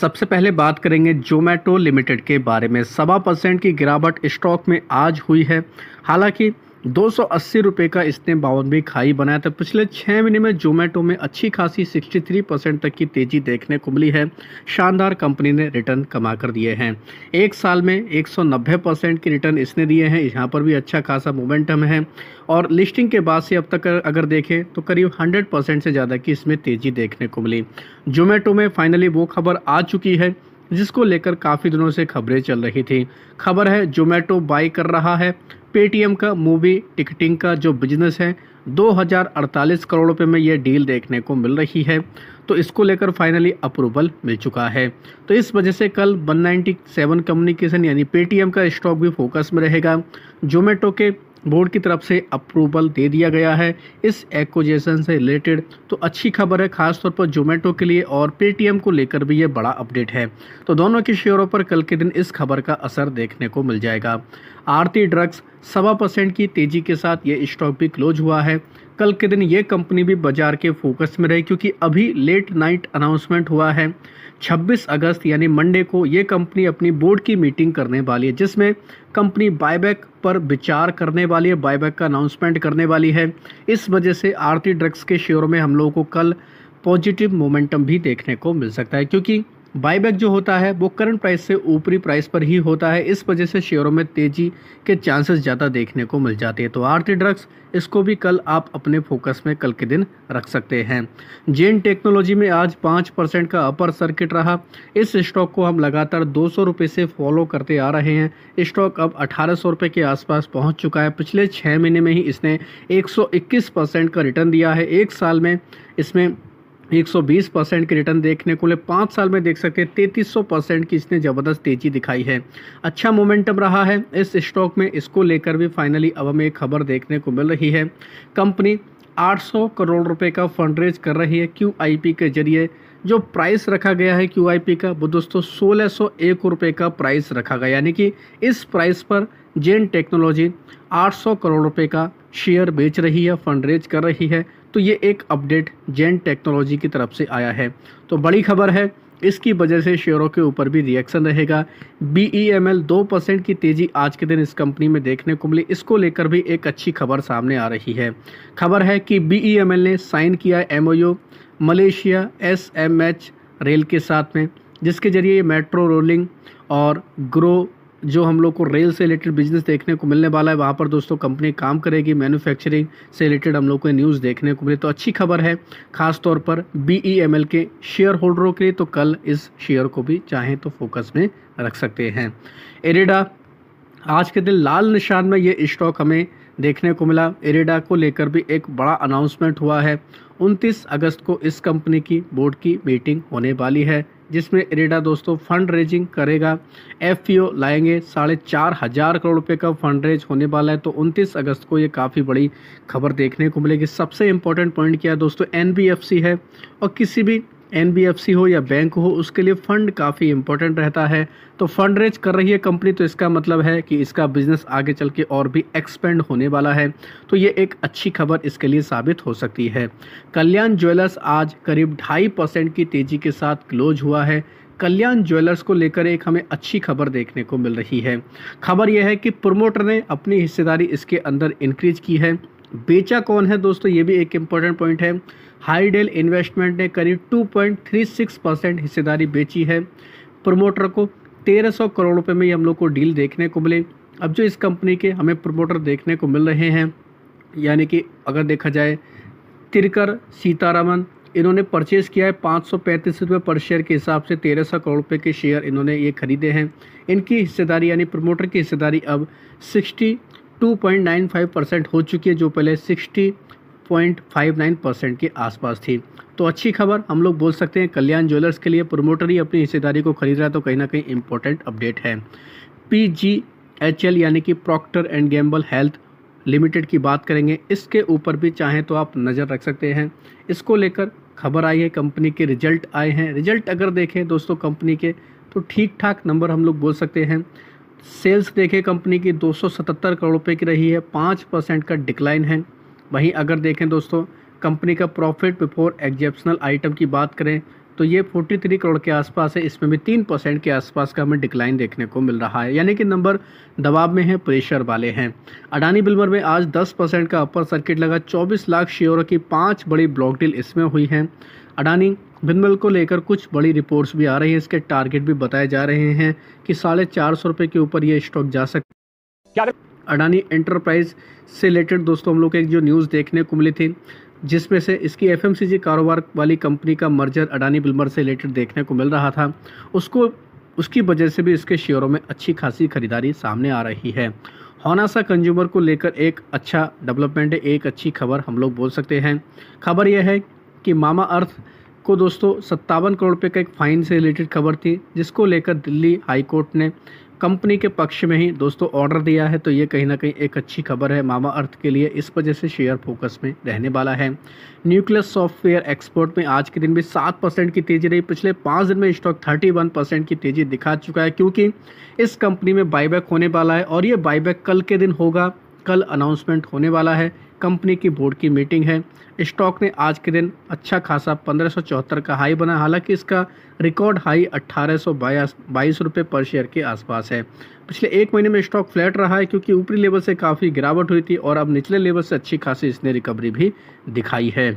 सबसे पहले बात करेंगे जोमेटो लिमिटेड के बारे में सवा परसेंट की गिरावट स्टॉक में आज हुई है हालांकि दो सौ अस्सी रुपये का इसने बावनवी खाई बनाया था पिछले छः महीने में जोमेटो में अच्छी खासी सिक्सटी थ्री परसेंट तक की तेज़ी देखने को मिली है शानदार कंपनी ने रिटर्न कमा कर दिए हैं एक साल में एक सौ नब्बे परसेंट के रिटर्न इसने दिए हैं यहाँ पर भी अच्छा खासा मोमेंटम है और लिस्टिंग के बाद से अब तक अगर देखें तो करीब हंड्रेड परसेंट से ज़्यादा की इसमें तेज़ी देखने को मिली जोमेटो में फाइनली वो खबर आ चुकी है जिसको लेकर काफ़ी दिनों से खबरें चल रही थी खबर है जोमेटो बाई कर रहा है पेटीएम का मूवी टिकटिंग का जो बिजनेस है 2048 करोड़ रुपए में यह डील देखने को मिल रही है तो इसको लेकर फाइनली अप्रूवल मिल चुका है तो इस वजह से कल 197 कम्युनिकेशन यानी पेटीएम का स्टॉक भी फोकस में रहेगा जोमेटो के बोर्ड की तरफ से अप्रूवल दे दिया गया है इस एक्विजेशन से रिलेटेड तो अच्छी खबर है खासतौर पर जोमेटो के लिए और पेटीएम को लेकर भी ये बड़ा अपडेट है तो दोनों के शेयरों पर कल के दिन इस खबर का असर देखने को मिल जाएगा आरती ड्रग्स सवा परसेंट की तेजी के साथ ये स्टॉक भी क्लोज हुआ है कल के दिन ये कंपनी भी बाजार के फोकस में रही क्योंकि अभी लेट नाइट अनाउंसमेंट हुआ है 26 अगस्त यानी मंडे को ये कंपनी अपनी बोर्ड की मीटिंग करने वाली है जिसमें कंपनी बायबैक पर विचार करने वाली है बायबैक का अनाउंसमेंट करने वाली है इस वजह से आरती ड्रग्स के शेयरों में हम लोगों को कल पॉजिटिव मोमेंटम भी देखने को मिल सकता है क्योंकि बाईबैक जो होता है वो करंट प्राइस से ऊपरी प्राइस पर ही होता है इस वजह से शेयरों में तेज़ी के चांसेस ज़्यादा देखने को मिल जाते हैं तो आरती ड्रग्स इसको भी कल आप अपने फोकस में कल के दिन रख सकते हैं जेन टेक्नोलॉजी में आज पाँच परसेंट का अपर सर्किट रहा इस स्टॉक को हम लगातार दो सौ रुपये से फॉलो करते आ रहे हैं स्टॉक अब अठारह सौ रुपये के आसपास पहुँच चुका है पिछले छः महीने में ही इसने एक सौ इक्कीस परसेंट का रिटर्न दिया है एक साल में इसमें 120 परसेंट के रिटर्न देखने को ले पाँच साल में देख सकते हैं 3300 परसेंट की इसने ज़बरदस्त तेज़ी दिखाई है अच्छा मोमेंटम रहा है इस स्टॉक में इसको लेकर भी फाइनली अब हमें एक खबर देखने को मिल रही है कंपनी 800 करोड़ रुपए का फंड रेज कर रही है क्यू के जरिए जो प्राइस रखा गया है क्यू का वो दोस्तों सोलह सौ एक रुपये का प्राइस रखा गया यानी कि इस प्राइस पर जेन टेक्नोलॉजी आठ करोड़ रुपये का शेयर बेच रही है फंड रेज कर रही है तो ये एक अपडेट जेन टेक्नोलॉजी की तरफ से आया है तो बड़ी खबर है इसकी वजह से शेयरों के ऊपर भी रिएक्शन रहेगा बी ई एम एल दो परसेंट की तेज़ी आज के दिन इस कंपनी में देखने को मिली इसको लेकर भी एक अच्छी खबर सामने आ रही है खबर है कि बी ई एम एल ने साइन किया M O U Malaysia S M H rail के साथ में जिसके ज़रिए मेट्रो रोलिंग और ग्रो जो हम लोग को रेल से रिलेटेड बिजनेस देखने को मिलने वाला है वहाँ पर दोस्तों कंपनी काम करेगी मैन्युफैक्चरिंग से रिलेटेड हम लोग को न्यूज़ देखने को मिले तो अच्छी खबर है खास तौर पर बीईएमएल e के शेयर होल्डरों के लिए तो कल इस शेयर को भी चाहें तो फोकस में रख सकते हैं एरेडा आज के दिन लाल निशान में ये स्टॉक हमें देखने को मिला एरेडा को लेकर भी एक बड़ा अनाउंसमेंट हुआ है 29 अगस्त को इस कंपनी की बोर्ड की मीटिंग होने वाली है जिसमें इरेडा दोस्तों फंड रेजिंग करेगा एफ लाएंगे साढ़े चार हज़ार करोड़ रुपये का फंड रेज होने वाला है तो 29 अगस्त को ये काफ़ी बड़ी खबर देखने को मिलेगी सबसे इम्पोर्टेंट पॉइंट क्या है दोस्तों एन है और किसी भी एनबीएफसी हो या बैंक हो उसके लिए फ़ंड काफ़ी इंपॉर्टेंट रहता है तो फंड रेज कर रही है कंपनी तो इसका मतलब है कि इसका बिज़नेस आगे चल के और भी एक्सपेंड होने वाला है तो ये एक अच्छी खबर इसके लिए साबित हो सकती है कल्याण ज्वेलर्स आज करीब ढाई परसेंट की तेज़ी के साथ क्लोज हुआ है कल्याण ज्वेलर्स को लेकर एक हमें अच्छी खबर देखने को मिल रही है खबर यह है कि प्रोमोटर ने अपनी हिस्सेदारी इसके अंदर इंक्रीज की है बेचा कौन है दोस्तों ये भी एक इम्पॉर्टेंट पॉइंट है हाईडेल इन्वेस्टमेंट ने करीब 2.36 परसेंट हिस्सेदारी बेची है प्रमोटर को 1300 करोड़ रुपए में हम लोग को डील देखने को मिले अब जो इस कंपनी के हमें प्रमोटर देखने को मिल रहे हैं यानी कि अगर देखा जाए तिरकर सीतारामन इन्होंने परचेस किया है पाँच सौ पैंतीस रुपये पर शेयर के हिसाब से तेरह सौ करोड़ रुपये के शेयर इन्होंने ये खरीदे हैं इनकी हिस्सेदारी यानी प्रमोटर की हिस्सेदारी अब sixty two point nine five percent हो चुकी है जो पहले सिक्सटी 0.59 परसेंट के आसपास थी तो अच्छी खबर हम लोग बोल सकते हैं कल्याण ज्वेलर्स के लिए प्रोमोटर ही अपनी हिस्सेदारी को खरीद रहा है तो कहीं ना कहीं इंपॉर्टेंट अपडेट है पी जी एच एल यानी कि Procter and Gamble Health Limited की बात करेंगे इसके ऊपर भी चाहें तो आप नज़र रख सकते हैं इसको लेकर खबर आई है कंपनी के रिजल्ट आए हैं रिजल्ट अगर देखें दोस्तों कंपनी के तो ठीक ठाक नंबर हम लोग बोल सकते हैं सेल्स देखें कंपनी की 277 करोड़ रुपये की रही है पाँच परसेंट का डिक्लाइन है वहीं अगर देखें दोस्तों कंपनी का प्रॉफिट बिफोर एग्जेप्शनल आइटम की बात करें तो ये 43 करोड़ के आसपास है इसमें भी तीन परसेंट के आसपास का हमें डिक्लाइन देखने को मिल रहा है यानी कि नंबर दबाव में है प्रेशर वाले हैं अडानी बिल्मर में आज 10 परसेंट का अपर सर्किट लगा 24 लाख शेयरों की पांच बड़ी ब्लॉक डील इसमें हुई हैं अडानी बिनमल को लेकर कुछ बड़ी रिपोर्ट्स भी आ रही हैं इसके टारगेट भी बताए जा रहे हैं कि साढ़े चार सौ रुपये के ऊपर ये स्टॉक जा सकते अडानी एंटरप्राइज से रिलेटेड दोस्तों हम लोग को एक जो न्यूज़ देखने को मिली थी जिसमें से इसकी एफ कारोबार वाली कंपनी का मर्जर अडानी बिल्मर से रिलेटेड देखने को मिल रहा था उसको उसकी वजह से भी इसके शेयरों में अच्छी खासी खरीदारी सामने आ रही है होनासा कंज्यूमर को लेकर एक अच्छा डेवलपमेंट है एक अच्छी खबर हम लोग बोल सकते हैं खबर यह है कि मामा अर्थ को दोस्तों सत्तावन करोड़ रुपये का एक फ़ाइन से रिलेटेड खबर थी जिसको लेकर दिल्ली हाईकोर्ट ने कंपनी के पक्ष में ही दोस्तों ऑर्डर दिया है तो ये कहीं ना कहीं एक अच्छी खबर है मामा अर्थ के लिए इस वजह से शेयर फोकस में रहने वाला है न्यूक्लियस सॉफ्टवेयर एक्सपोर्ट में आज के दिन भी सात परसेंट की तेजी रही पिछले पाँच दिन में स्टॉक थर्टी वन परसेंट की तेजी दिखा चुका है क्योंकि इस कंपनी में बाईबैक होने वाला है और ये बाईबैक कल के दिन होगा कल अनाउंसमेंट होने वाला है कंपनी की बोर्ड की मीटिंग है स्टॉक ने आज के दिन अच्छा खासा पंद्रह का हाई बना हालांकि इसका रिकॉर्ड हाई अट्ठारह सौ रुपये पर शेयर के आसपास है पिछले एक महीने में स्टॉक फ्लैट रहा है क्योंकि ऊपरी लेवल से काफ़ी गिरावट हुई थी और अब निचले लेवल से अच्छी खासी इसने रिकवरी भी दिखाई है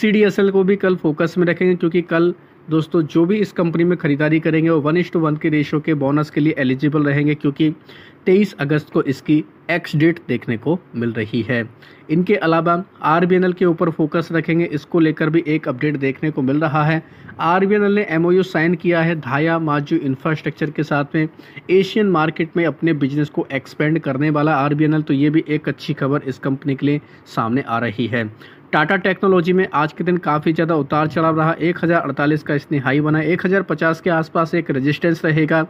सी को भी कल फोकस में रखेंगे क्योंकि कल दोस्तों जो भी इस कंपनी में ख़रीदारी करेंगे वो वन इश टू वन के रेशो के बोनस के लिए एलिजिबल रहेंगे क्योंकि 23 अगस्त को इसकी एक्स डेट देखने को मिल रही है इनके अलावा आर के ऊपर फोकस रखेंगे इसको लेकर भी एक अपडेट देखने को मिल रहा है आर ने एम साइन किया है धाया माजू इंफ्रास्ट्रक्चर के साथ में एशियन मार्केट में अपने बिजनेस को एक्सपेंड करने वाला आर तो ये भी एक अच्छी खबर इस कंपनी के लिए सामने आ रही है टाटा टेक्नोलॉजी में आज के दिन काफ़ी ज़्यादा उतार चढ़ाव रहा 1048 का इसने हाई बना 1050 के आसपास एक रेजिस्टेंस रहेगा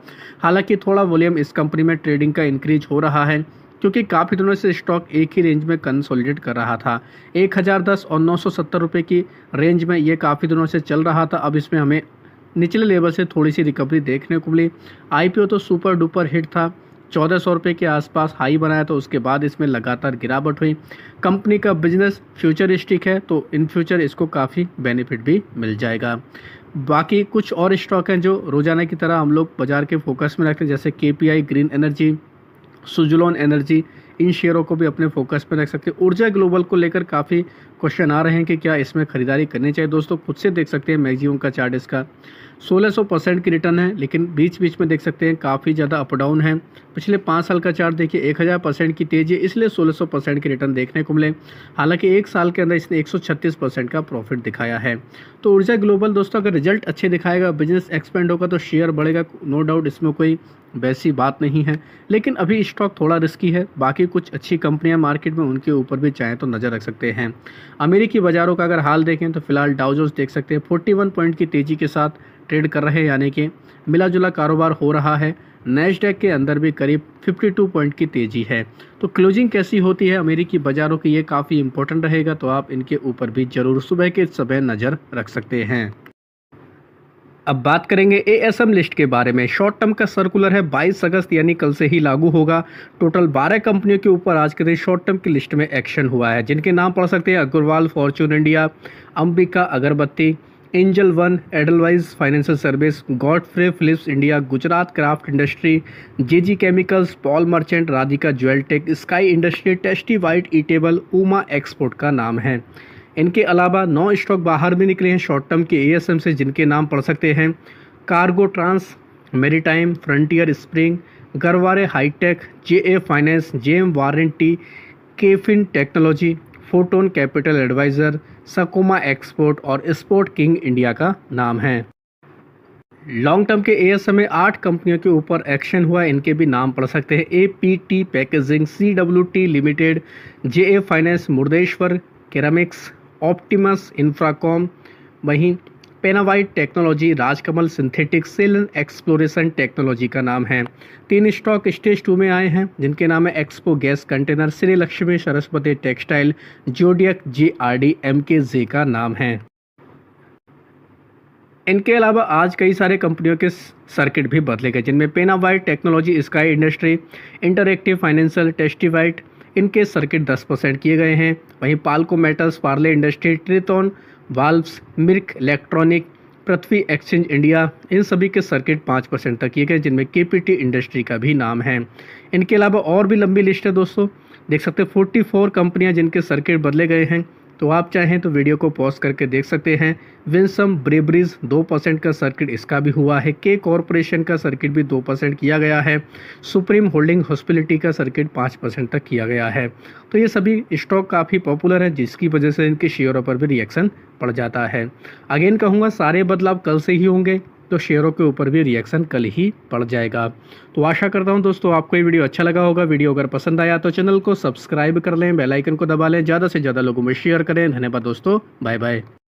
हालांकि थोड़ा वॉल्यूम इस कंपनी में ट्रेडिंग का इंक्रीज हो रहा है क्योंकि काफ़ी दिनों से स्टॉक एक ही रेंज में कंसोलिडेट कर रहा था 1010 और नौ सौ की रेंज में ये काफ़ी दिनों से चल रहा था अब इसमें हमें निचले लेवल से थोड़ी सी रिकवरी देखने को मिली आईपीओ तो सुपर डुपर हिट था चौदह सौ रुपये के आसपास हाई बनाया तो उसके बाद इसमें लगातार गिरावट हुई कंपनी का बिजनेस फ्यूचरिस्टिक है तो इन फ्यूचर इसको काफ़ी बेनिफिट भी मिल जाएगा बाकी कुछ और स्टॉक हैं जो रोज़ाना की तरह हम लोग बाज़ार के फोकस में रखते हैं जैसे के ग्रीन एनर्जी सुजलोन एनर्जी इन शेयरों को भी अपने फोकस में रख सकते हैं ऊर्जा ग्लोबल को लेकर काफ़ी क्वेश्चन आ रहे हैं कि क्या इसमें ख़रीदारी करनी चाहिए दोस्तों खुद से देख सकते हैं मैगजीम का चार्ट इसका सोलह परसेंट की रिटर्न है लेकिन बीच बीच में देख सकते हैं काफ़ी ज़्यादा अप डाउन है पिछले पाँच साल का चार्ट देखिए हज़ार परसेंट की तेज़ी इसलिए सौ परसेंट की रिटर्न देखने को मिले हालांकि एक साल के अंदर इसने छत्तीस परसेंट का प्रॉफिट दिखाया है तो ऊर्जा ग्लोबल दोस्तों अगर रिजल्ट अच्छे दिखाएगा बिजनेस एक्सपेंड होगा तो शेयर बढ़ेगा नो डाउट इसमें कोई वैसी बात नहीं है लेकिन अभी स्टॉक थोड़ा रिस्की है बाकी कुछ अच्छी कंपनियां मार्केट में उनके ऊपर भी चाहें तो नज़र रख सकते हैं अमेरिकी बाज़ारों का अगर हाल देखें तो फिलहाल डाउजोस देख सकते हैं 41 पॉइंट की तेज़ी के साथ ट्रेड कर रहे हैं यानी कि मिला जुला कारोबार हो रहा है नैशडेक के अंदर भी करीब 52 पॉइंट की तेज़ी है तो क्लोजिंग कैसी होती है अमेरिकी बाज़ारों की ये काफ़ी इंपॉर्टेंट रहेगा तो आप इनके ऊपर भी ज़रूर सुबह के सुबह नज़र रख सकते हैं अब बात करेंगे एएसएम लिस्ट के बारे में शॉर्ट टर्म का सर्कुलर है 22 अगस्त यानी कल से ही लागू होगा टोटल 12 कंपनियों के ऊपर आज के दिन शॉर्ट टर्म की लिस्ट में एक्शन हुआ है जिनके नाम पढ़ सकते हैं Agarwal Fortune India Ambika Agarbatti Angel One Edelweiss Financial Service Godfrey Phillips India Gujarat Craft Industry JG Chemicals Paul Merchant Radhika Jeweltech Sky Industry Tasty White Eatable Uma Export का नाम है इनके अलावा नौ स्टॉक बाहर भी निकले हैं शॉर्ट टर्म के ए से जिनके नाम पढ़ सकते हैं Cargo Trans Maritime Frontier Spring Garware Hitech J A Finance J M Warranty Kfin Technology Photon Capital Advisor Sakuma Export और स्पोर्ट किंग इंडिया का नाम है लॉन्ग टर्म के एएसए में आठ कंपनियों के ऊपर एक्शन हुआ इनके भी नाम पढ़ सकते हैं A P T Packaging C W T Limited J A Finance Murudeshwar Ceramics Optimus Infracom वहीं पेनावाइट Technology Rajkamal Synthetic Selan Exploration Technology का नाम है तीन स्टॉक स्टेज टू में आए हैं जिनके नाम है Expo Gas Container Shri Lakshmi Saraswati Textile Zodiac G R D M K J का नाम है इनके अलावा आज कई सारे कंपनियों के सर्किट भी बदले गए जिनमें पेनावाइट Technology Sky Industry Interactive Financial टेस्टिवाइट इनके सर्किट 10 परसेंट किए गए हैं वहीं Palco Metals Parle Industry Triton Valves MIRC Electronic Prithvi Exchange India इन सभी के सर्किट पाँच परसेंट तक किए गए जिनमें टी इंडस्ट्री का भी नाम है इनके अलावा और भी लंबी लिस्ट है दोस्तों देख सकते हैं फोर्टी फोर कंपनियाँ जिनके सर्किट बदले गए हैं तो आप चाहें तो वीडियो को पॉज करके देख सकते हैं विंसम ब्रेबरीज दो परसेंट का सर्किट इसका भी हुआ है के कॉरपोरेशन का सर्किट भी दो परसेंट किया गया है सुप्रीम होल्डिंग हॉस्पिटलिटी का सर्किट पाँच परसेंट तक किया गया है तो ये सभी स्टॉक काफ़ी पॉपुलर हैं जिसकी वजह से इनके शेयरों पर भी रिएक्शन पड़ जाता है अगेन कहूँगा सारे बदलाव कल से ही होंगे तो शेयरों के ऊपर भी रिएक्शन कल ही पड़ जाएगा तो आशा करता हूँ दोस्तों आपको ये वीडियो अच्छा लगा होगा वीडियो अगर पसंद आया तो चैनल को सब्सक्राइब कर लें बेलाइकन को दबा लें ज़्यादा से ज़्यादा लोगों में शेयर करें धन्यवाद दोस्तों बाय बाय